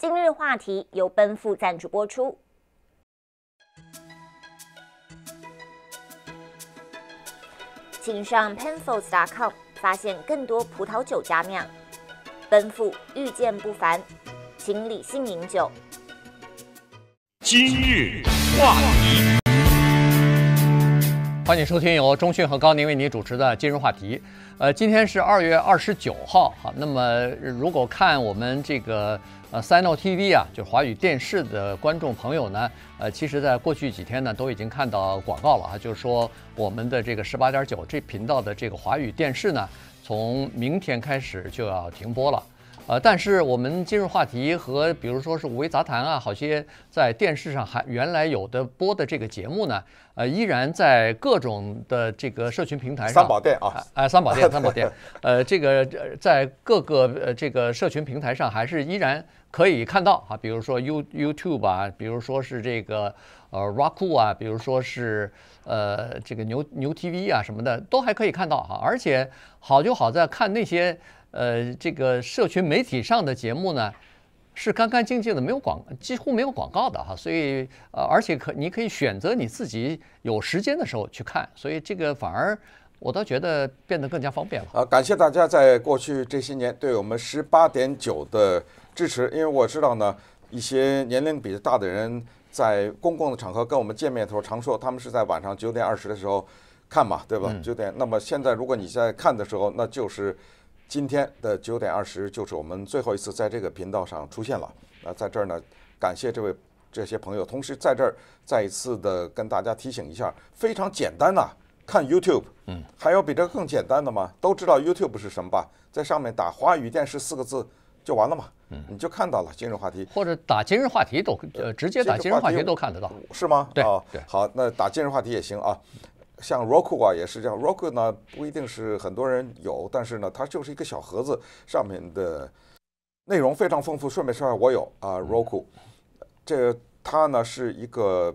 今日话题由奔赴赞助播出，请上 penfolds.com 发现更多葡萄酒佳酿。奔赴遇见不凡，请理性饮酒。今日话。题。欢迎收听由中讯和高宁为你主持的金融话题，呃，今天是二月二十九号，好，那么如果看我们这个呃 c i n o TV 啊，就是华语电视的观众朋友呢，呃，其实，在过去几天呢，都已经看到广告了啊，就是说我们的这个十八点九这频道的这个华语电视呢，从明天开始就要停播了。呃，但是我们今日话题和比如说是五味杂谈啊，好些在电视上还原来有的播的这个节目呢，呃，依然在各种的这个社群平台上。三宝店啊，哎，三宝店，三宝店。呃，这个在各个呃这个社群平台上还是依然可以看到啊，比如说 You YouTube 啊，比如说是这个呃 r a k u 啊，比如说是呃这个牛牛 TV 啊什么的，都还可以看到哈。而且好就好在看那些。呃，这个社群媒体上的节目呢，是干干净净的，没有广，几乎没有广告的哈。所以，呃，而且可你可以选择你自己有时间的时候去看，所以这个反而我倒觉得变得更加方便了。啊，感谢大家在过去这些年对我们十八点九的支持，因为我知道呢，一些年龄比较大的人在公共的场合跟我们见面的时候，常说他们是在晚上九点二十的时候看嘛，对吧？九点。那么现在如果你在看的时候，那就是。今天的九点二十就是我们最后一次在这个频道上出现了。那在这儿呢，感谢这位这些朋友。同时在这儿再一次的跟大家提醒一下，非常简单呐，看 YouTube，嗯，还有比这更简单的吗？都知道 YouTube 是什么吧？在上面打“华语电视”四个字就完了嘛，嗯，你就看到了今日话题，或者打“今日话题”都呃直接打“今日话题”都看得到，是吗？对，对，好，那打“今日话题”也行啊。像 Roku 啊也是这样，Roku 呢不一定是很多人有，但是呢它就是一个小盒子，上面的内容非常丰富。顺便说下，我有啊 Roku，这它呢是一个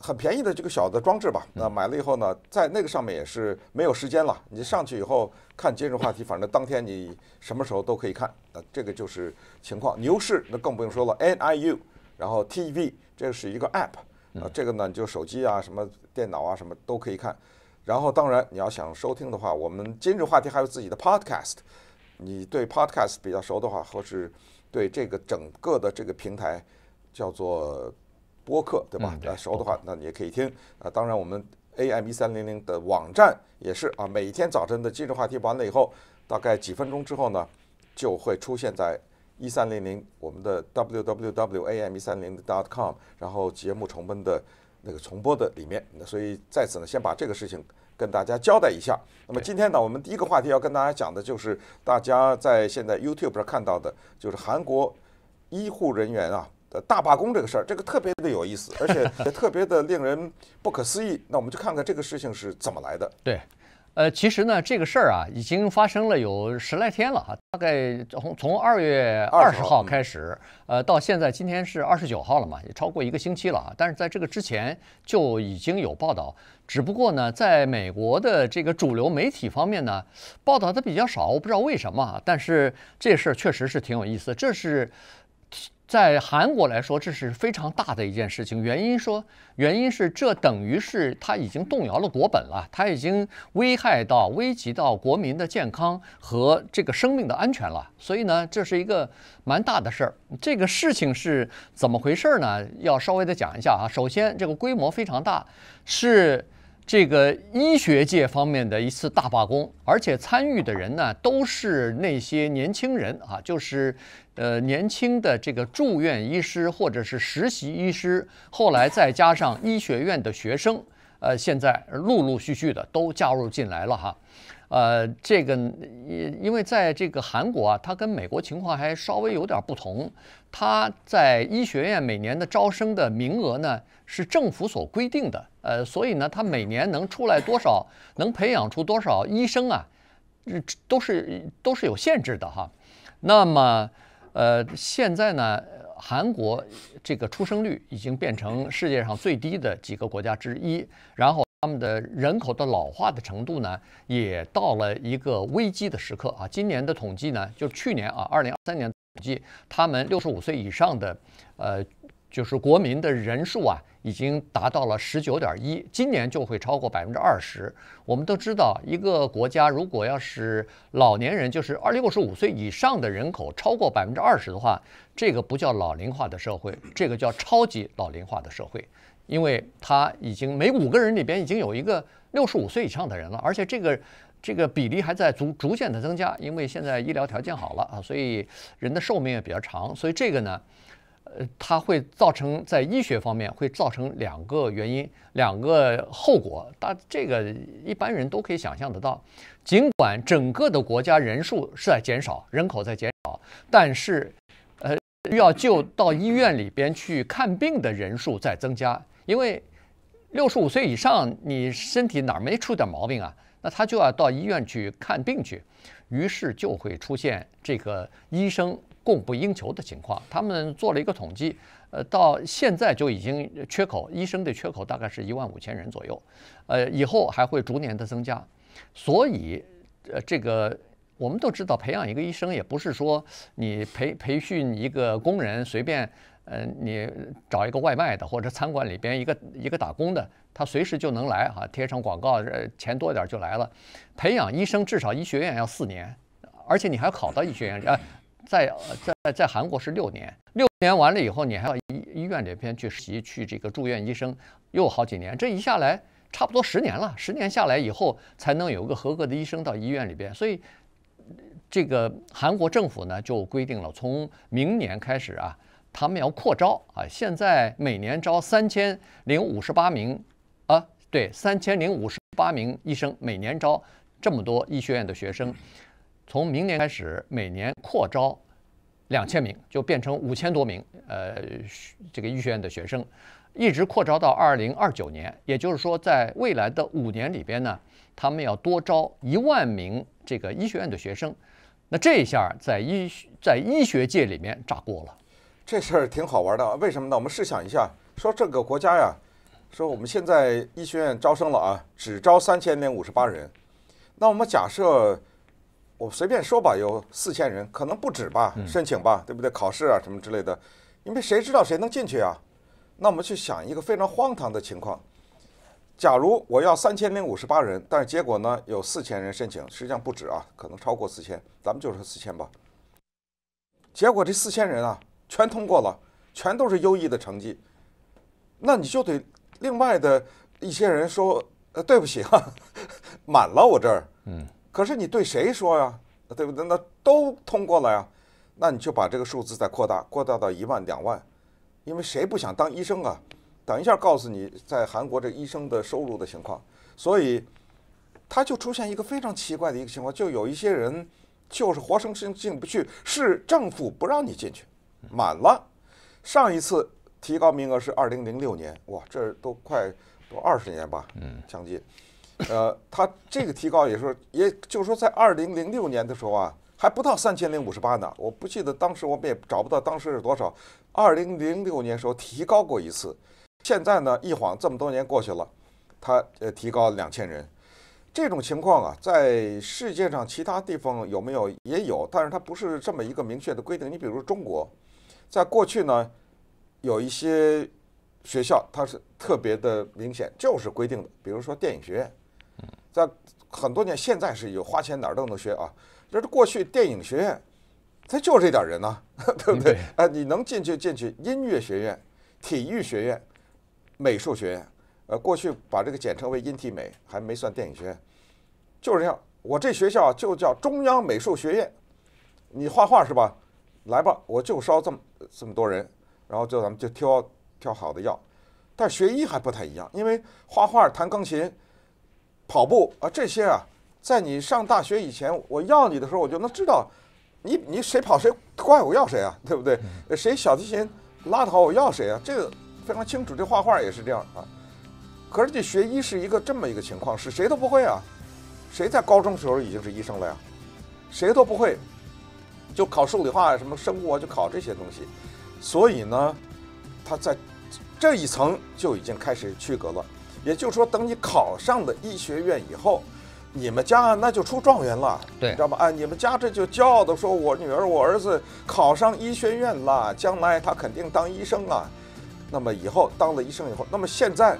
很便宜的这个小的装置吧。那买了以后呢，在那个上面也是没有时间了，你上去以后看今日话题，反正当天你什么时候都可以看。那这个就是情况。牛市那更不用说了，N I U，然后 T V，这是一个 App。啊，这个呢，你就手机啊，什么电脑啊，什么都可以看。然后，当然你要想收听的话，我们今日话题还有自己的 podcast。你对 podcast 比较熟的话，或是对这个整个的这个平台叫做播客，对吧？熟的话，那你也可以听。啊，当然，我们 AM 一三零零的网站也是啊，每天早晨的今日话题完了以后，大概几分钟之后呢，就会出现在。一三零零，我们的 www.am 一三零 .com，然后节目重温的那个重播的里面，所以在此呢，先把这个事情跟大家交代一下。那么今天呢，我们第一个话题要跟大家讲的就是大家在现在 YouTube 上看到的，就是韩国医护人员啊的大罢工这个事儿，这个特别的有意思，而且也特别的令人不可思议。那我们就看看这个事情是怎么来的。对。呃，其实呢，这个事儿啊，已经发生了有十来天了哈，大概从从二月二十号开始，呃，到现在今天是二十九号了嘛，也超过一个星期了。但是在这个之前就已经有报道，只不过呢，在美国的这个主流媒体方面呢，报道的比较少，我不知道为什么。但是这事儿确实是挺有意思，这是。在韩国来说，这是非常大的一件事情。原因说，原因是这等于是他已经动摇了国本了，他已经危害到、危及到国民的健康和这个生命的安全了。所以呢，这是一个蛮大的事儿。这个事情是怎么回事呢？要稍微的讲一下啊。首先，这个规模非常大，是。这个医学界方面的一次大罢工，而且参与的人呢，都是那些年轻人啊，就是呃年轻的这个住院医师或者是实习医师，后来再加上医学院的学生，呃，现在陆陆续续的都加入进来了哈。呃，这个，因为在这个韩国啊，它跟美国情况还稍微有点不同。它在医学院每年的招生的名额呢，是政府所规定的，呃，所以呢，它每年能出来多少，能培养出多少医生啊，都是都是有限制的哈。那么，呃，现在呢，韩国这个出生率已经变成世界上最低的几个国家之一，然后。他们的人口的老化的程度呢，也到了一个危机的时刻啊！今年的统计呢，就去年啊，二零二三年统计，他们六十五岁以上的，呃，就是国民的人数啊，已经达到了十九点一，今年就会超过百分之二十。我们都知道，一个国家如果要是老年人就是二六十五岁以上的人口超过百分之二十的话，这个不叫老龄化的社会，这个叫超级老龄化的社会。因为他已经每五个人里边已经有一个六十五岁以上的人了，而且这个这个比例还在逐逐渐的增加。因为现在医疗条件好了啊，所以人的寿命也比较长，所以这个呢，呃，它会造成在医学方面会造成两个原因、两个后果。大这个一般人都可以想象得到。尽管整个的国家人数是在减少，人口在减少，但是呃，要就到医院里边去看病的人数在增加。因为六十五岁以上，你身体哪儿没出点毛病啊？那他就要到医院去看病去，于是就会出现这个医生供不应求的情况。他们做了一个统计，呃，到现在就已经缺口医生的缺口大概是一万五千人左右，呃，以后还会逐年的增加。所以，呃，这个我们都知道，培养一个医生也不是说你培培训一个工人随便。呃，你找一个外卖的或者餐馆里边一个一个打工的，他随时就能来啊，贴上广告，呃，钱多点就来了。培养医生至少医学院要四年，而且你还要考到医学院，呃，在在在韩国是六年，六年完了以后，你还要医医院里边去实习，去这个住院医生又好几年，这一下来差不多十年了，十年下来以后才能有个合格的医生到医院里边。所以这个韩国政府呢就规定了，从明年开始啊。他们要扩招啊！现在每年招三千零五十八名，啊，对，三千零五十八名医生，每年招这么多医学院的学生，从明年开始每年扩招两千名，就变成五千多名。呃，这个医学院的学生一直扩招到二零二九年，也就是说，在未来的五年里边呢，他们要多招一万名这个医学院的学生。那这一下在医在医学界里面炸锅了。这事儿挺好玩的，为什么呢？我们试想一下，说这个国家呀，说我们现在医学院招生了啊，只招三千零五十八人。那我们假设，我随便说吧，有四千人，可能不止吧，申请吧，对不对？考试啊什么之类的，因为谁知道谁能进去啊？那我们去想一个非常荒唐的情况，假如我要三千零五十八人，但是结果呢有四千人申请，实际上不止啊，可能超过四千，咱们就说四千吧。结果这四千人啊。全通过了，全都是优异的成绩，那你就得另外的一些人说，呃，对不起啊，满了我这儿，嗯，可是你对谁说呀？对不对？那都通过了呀，那你就把这个数字再扩大，扩大到一万、两万，因为谁不想当医生啊？等一下告诉你，在韩国这医生的收入的情况，所以他就出现一个非常奇怪的一个情况，就有一些人就是活生生进不去，是政府不让你进去。满了，上一次提高名额是二零零六年，哇，这都快都二十年吧，将近。呃，他这个提高也是，也就是说在二零零六年的时候啊，还不到三千零五十八呢。我不记得当时，我们也找不到当时是多少。二零零六年时候提高过一次，现在呢，一晃这么多年过去了，他呃提高两千人。这种情况啊，在世界上其他地方有没有也有，但是它不是这么一个明确的规定。你比如中国，在过去呢，有一些学校它是特别的明显，就是规定的。比如说电影学院，在很多年，现在是有花钱哪儿都能学啊。这是过去电影学院，它就这点人呢，对不对？哎，你能进去进去？音乐学院、体育学院、美术学院。呃，过去把这个简称为“音体美”，还没算电影学，院，就是这样。我这学校就叫中央美术学院，你画画是吧？来吧，我就招这么这么多人，然后就咱们就挑挑好的要。但学医还不太一样，因为画画、弹钢琴、跑步啊这些啊，在你上大学以前，我要你的时候，我就能知道你你谁跑谁，怪我要谁啊，对不对？谁小提琴拉得好，我要谁啊，这个非常清楚。这画画也是这样啊。可是你学医是一个这么一个情况，是谁都不会啊？谁在高中时候已经是医生了呀？谁都不会，就考数理化，什么生物啊，就考这些东西。所以呢，他在这一层就已经开始区隔了。也就是说，等你考上了医学院以后，你们家那就出状元了，你知道吗？哎，你们家这就骄傲的说：“我女儿，我儿子考上医学院了，将来他肯定当医生啊。”那么以后当了医生以后，那么现在。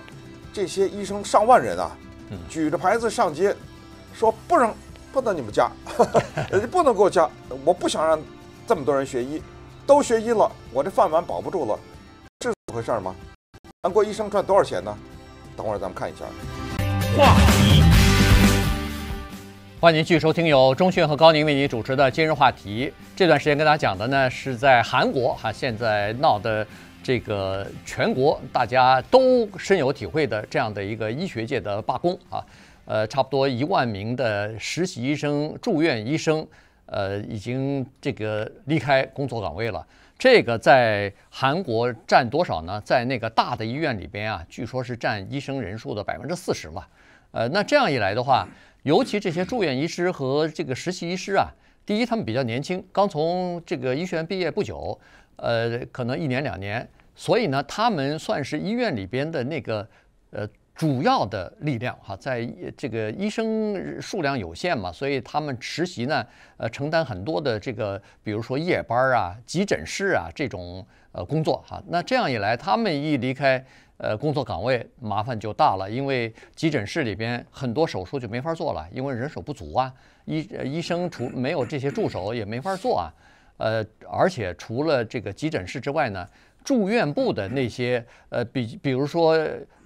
这些医生上万人啊，举着牌子上街，说不能不能你们加，不能给我加，我不想让这么多人学医，都学医了，我这饭碗保不住了，是这回事吗？韩国医生赚多少钱呢？等会儿咱们看一下。话题，欢迎您继续收听由中讯和高宁为您主持的今日话题。这段时间跟大家讲的呢，是在韩国哈，现在闹的。这个全国大家都深有体会的这样的一个医学界的罢工啊，呃，差不多一万名的实习医生、住院医生，呃，已经这个离开工作岗位了。这个在韩国占多少呢？在那个大的医院里边啊，据说是占医生人数的百分之四十嘛。呃，那这样一来的话，尤其这些住院医师和这个实习医师啊，第一他们比较年轻，刚从这个医学院毕业不久。呃，可能一年两年，所以呢，他们算是医院里边的那个呃主要的力量哈，在这个医生数量有限嘛，所以他们实习呢，呃，承担很多的这个，比如说夜班啊、急诊室啊这种呃工作哈。那这样一来，他们一离开呃工作岗位，麻烦就大了，因为急诊室里边很多手术就没法做了，因为人手不足啊，医医生除没有这些助手也没法做啊。呃，而且除了这个急诊室之外呢，住院部的那些呃，比比如说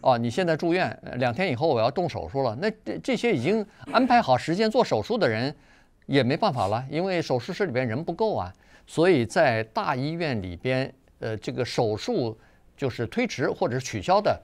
啊，你现在住院两天以后我要动手术了，那这这些已经安排好时间做手术的人也没办法了，因为手术室里边人不够啊。所以在大医院里边，呃，这个手术就是推迟或者是取消的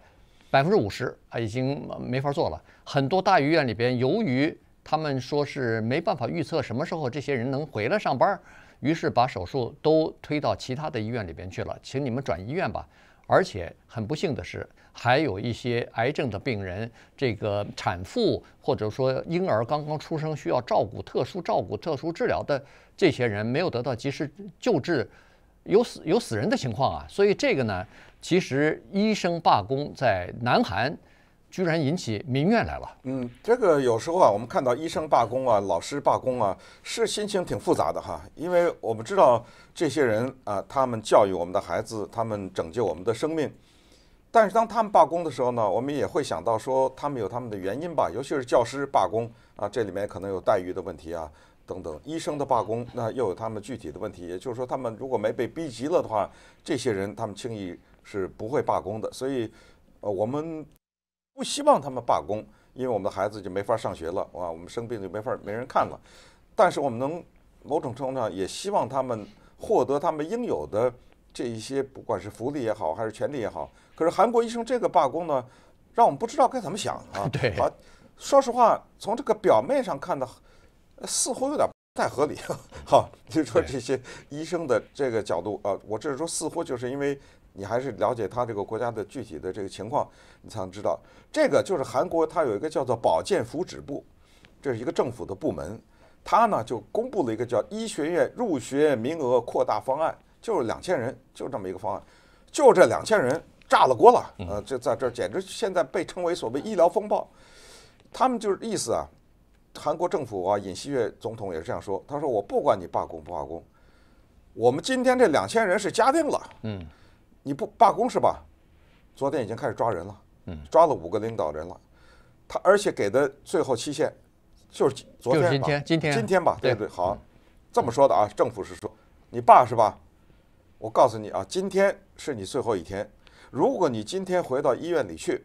百分之五十啊，已经没法做了。很多大医院里边，由于他们说是没办法预测什么时候这些人能回来上班。于是把手术都推到其他的医院里边去了，请你们转医院吧。而且很不幸的是，还有一些癌症的病人、这个产妇或者说婴儿刚刚出生需要照顾、特殊照顾、特殊治疗的这些人没有得到及时救治，有死有死人的情况啊。所以这个呢，其实医生罢工在南韩。居然引起民怨来了。嗯，这个有时候啊，我们看到医生罢工啊，老师罢工啊，是心情挺复杂的哈。因为我们知道这些人啊，他们教育我们的孩子，他们拯救我们的生命。但是当他们罢工的时候呢，我们也会想到说，他们有他们的原因吧。尤其是教师罢工啊，这里面可能有待遇的问题啊等等。医生的罢工，那又有他们具体的问题。也就是说，他们如果没被逼急了的话，这些人他们轻易是不会罢工的。所以，呃，我们。不希望他们罢工，因为我们的孩子就没法上学了，哇，我们生病就没法没人看了。但是我们能某种程度上也希望他们获得他们应有的这一些，不管是福利也好，还是权利也好。可是韩国医生这个罢工呢，让我们不知道该怎么想啊。对，啊，说实话，从这个表面上看的，似乎有点不太合理。好，就说这些医生的这个角度，呃，我这是说似乎就是因为。你还是了解他这个国家的具体的这个情况，你才能知道这个就是韩国，它有一个叫做保健福祉部，这是一个政府的部门，它呢就公布了一个叫医学院入学名额扩大方案，就是两千人，就这么一个方案，就这两千人炸了锅了，呃，这在这简直现在被称为所谓医疗风暴，他们就是意思啊，韩国政府啊，尹锡悦总统也是这样说，他说我不管你罢工不罢工，我们今天这两千人是加定了，嗯。你不罢工是吧？昨天已经开始抓人了，嗯，抓了五个领导人了，他而且给的最后期限就是昨天吧，今天今天吧，对对，好，这么说的啊，政府是说你罢是吧？我告诉你啊，今天是你最后一天，如果你今天回到医院里去，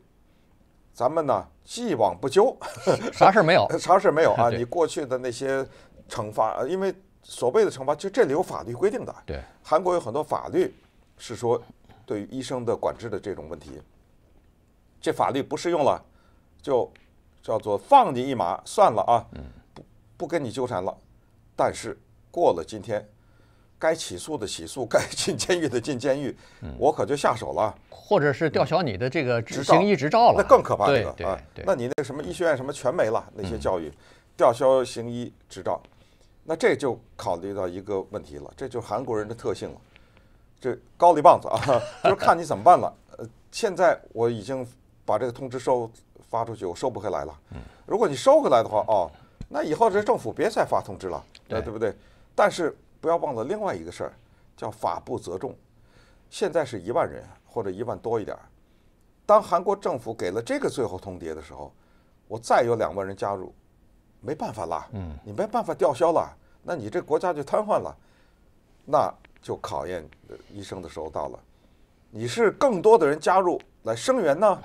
咱们呢既往不咎，啥事儿没有，啥事儿没有啊？你过去的那些惩罚，因为所谓的惩罚，就这里有法律规定的，对，韩国有很多法律是说。对于医生的管制的这种问题，这法律不适用了，就叫做放你一马算了啊，不不跟你纠缠了。但是过了今天，该起诉的起诉，该 进监狱的进监狱，我可就下手了，或者是吊销你的这个执行医执照了，那更可怕这个啊。那你那什么医学院什么全没了，那些教育，吊销行医执照，那这就考虑到一个问题了，这就是韩国人的特性了。这高丽棒子啊，就是看你怎么办了。呃，现在我已经把这个通知收发出去，我收不回来了。如果你收回来的话，哦，那以后这政府别再发通知了，对不对？但是不要忘了另外一个事儿，叫法不责众。现在是一万人或者一万多一点，儿，当韩国政府给了这个最后通牒的时候，我再有两万人加入，没办法啦，嗯，你没办法吊销了，那你这国家就瘫痪了。那。就考验医生的时候到了，你是更多的人加入来声援呢，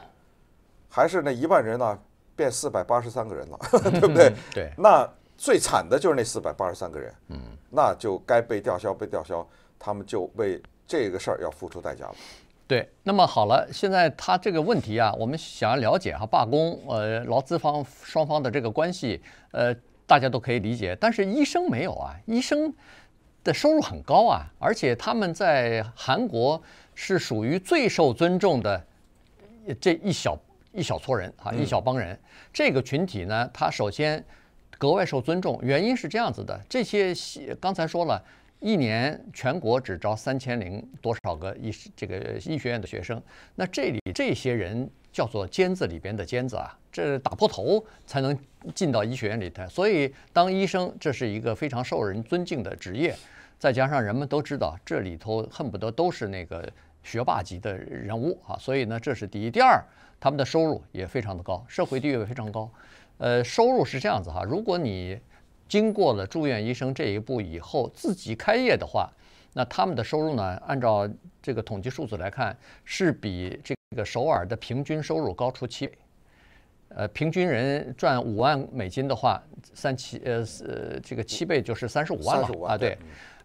还是那一万人呢变四百八十三个人了，对不对？对。那最惨的就是那四百八十三个人，嗯，那就该被吊销，被吊销，他们就为这个事儿要付出代价了。对，那么好了，现在他这个问题啊，我们想要了解哈罢工，呃，劳资方双方的这个关系，呃，大家都可以理解，但是医生没有啊，医生。的收入很高啊，而且他们在韩国是属于最受尊重的这一小一小撮人啊，一小帮人。这个群体呢，他首先格外受尊重，原因是这样子的：这些刚才说了一年全国只招三千零多少个医这个医学院的学生，那这里这些人叫做尖子里边的尖子啊，这打破头才能进到医学院里头。所以当医生这是一个非常受人尊敬的职业。再加上人们都知道这里头恨不得都是那个学霸级的人物啊，所以呢，这是第一。第二，他们的收入也非常的高，社会地位非常高。呃，收入是这样子哈，如果你经过了住院医生这一步以后自己开业的话，那他们的收入呢，按照这个统计数字来看，是比这个首尔的平均收入高出七倍。呃，平均人赚五万美金的话，三七呃呃，这个七倍就是三十五万了啊。对，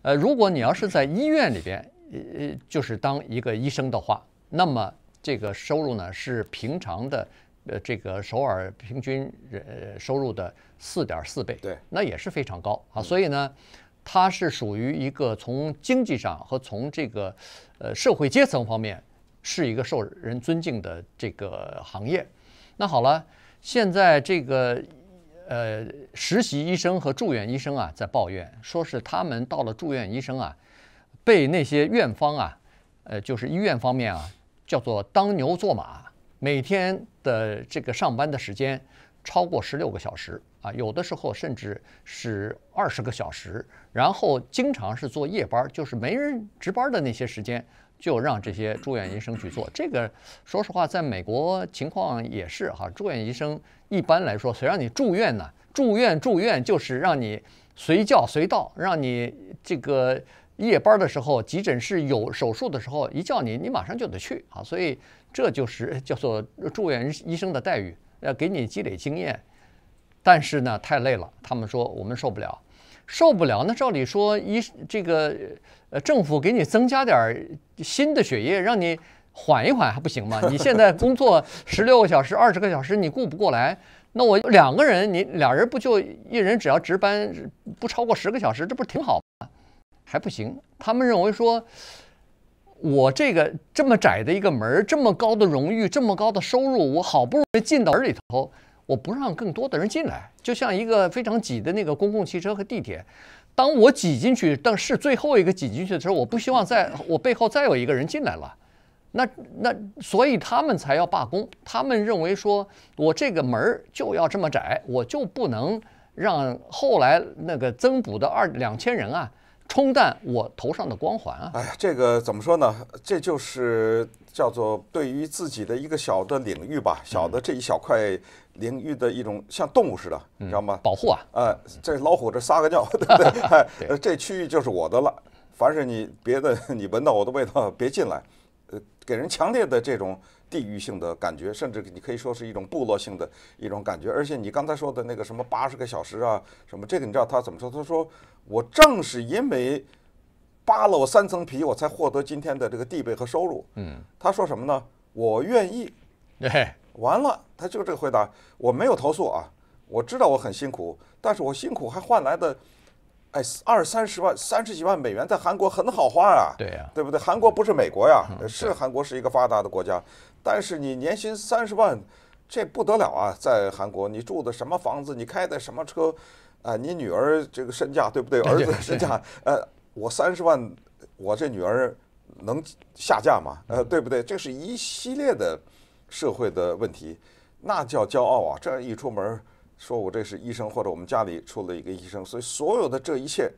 呃，如果你要是在医院里边，呃呃，就是当一个医生的话，那么这个收入呢是平常的呃这个首尔平均人收入的四点四倍。对，那也是非常高啊。所以呢，它是属于一个从经济上和从这个呃社会阶层方面是一个受人尊敬的这个行业。那好了，现在这个呃，实习医生和住院医生啊，在抱怨，说是他们到了住院医生啊，被那些院方啊，呃，就是医院方面啊，叫做当牛做马，每天的这个上班的时间超过十六个小时啊，有的时候甚至是二十个小时，然后经常是做夜班，就是没人值班的那些时间。就让这些住院医生去做这个，说实话，在美国情况也是哈。住院医生一般来说，谁让你住院呢？住院住院就是让你随叫随到，让你这个夜班的时候，急诊室有手术的时候，一叫你，你马上就得去啊。所以这就是 叫做住院医生的待遇，要给你积累经验，但是呢，太累了，他们说我们受不了。受不了，那照理说，一这个呃，政府给你增加点新的血液，让你缓一缓还不行吗？你现在 工作十六个小时、二十个小时，你顾不过来。那我两个人，你俩人不就一人只要值班不超过十个小时，这不是挺好吗？还不行，他们认为说，我这个这么窄的一个门，这么高的荣誉，这么高的收入，我好不容易进门里头。我不让更多的人进来，就像一个非常挤的那个公共汽车和地铁。当我挤进去，但是最后一个挤进去的时候，我不希望在我背后再有一个人进来了。那那所以他们才要罢工，他们认为说我这个门儿就要这么窄，我就不能让后来那个增补的二两千人啊。冲淡我头上的光环啊！哎呀，这个怎么说呢？这就是叫做对于自己的一个小的领域吧，小的这一小块领域的一种像动物似的，你知道吗？保护啊！呃，在老虎这撒个尿，对不对？这区域就是我的了，凡是你别的你闻到我的味道别进来，呃，给人强烈的这种。地域性的感觉，甚至你可以说是一种部落性的一种感觉。而且你刚才说的那个什么八十个小时啊，什么这个你知道他怎么说？他说：“我正是因为扒了我三层皮，我才获得今天的这个地位和收入。”嗯，他说什么呢？我愿意。完了，他就这个回答。我没有投诉啊，我知道我很辛苦，但是我辛苦还换来的。哎，二三十万、三十几万美元在韩国很好花啊，对呀，对不对？韩国不是美国呀，是韩国是一个发达的国家，但是你年薪三十万，这不得了啊！在韩国，你住的什么房子？你开的什么车？啊，你女儿这个身价对不对？儿子身价？呃，我三十万，我这女儿能下嫁吗？呃，对不对？这是一系列的社会的问题，那叫骄傲啊！这样一出门。说我这是医生，或者我们家里出了一个医生，所以所有的这一切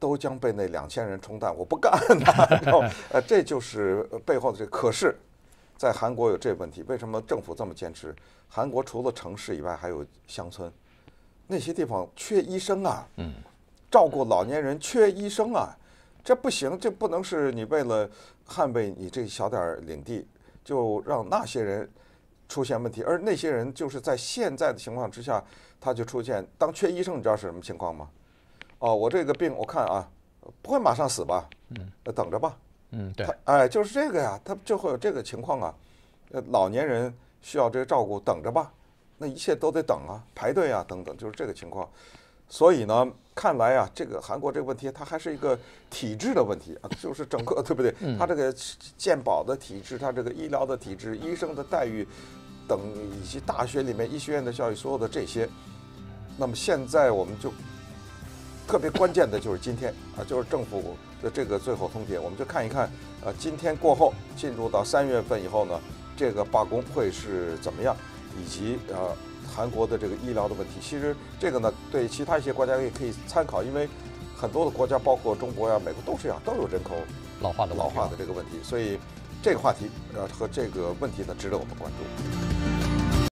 都将被那两千人冲淡。我不干了、然后，这就是背后的这。可是，在韩国有这问题，为什么政府这么坚持？韩国除了城市以外，还有乡村，那些地方缺医生啊，嗯，照顾老年人缺医生啊，这不行，这不能是你为了捍卫你这小点儿领地，就让那些人。出现问题，而那些人就是在现在的情况之下，他就出现当缺医生，你知道是什么情况吗？哦，我这个病，我看啊，不会马上死吧？嗯，等着吧。嗯，对，哎，就是这个呀，他就会有这个情况啊。呃，老年人需要这个照顾，等着吧。那一切都得等啊，排队啊，等等，就是这个情况。所以呢，看来啊，这个韩国这个问题，它还是一个体制的问题啊，就是整个对不对？他这个健保的体制，他这个医疗的体制，医生的待遇。等以及大学里面医学院的教育，所有的这些，那么现在我们就特别关键的就是今天啊，就是政府的这个最后通牒，我们就看一看啊，今天过后进入到三月份以后呢，这个罢工会是怎么样，以及啊韩国的这个医疗的问题。其实这个呢，对其他一些国家也可以参考，因为很多的国家，包括中国呀、美国都这样，都有人口老化的老化的这个问题。所以这个话题呃和这个问题呢，值得我们关注。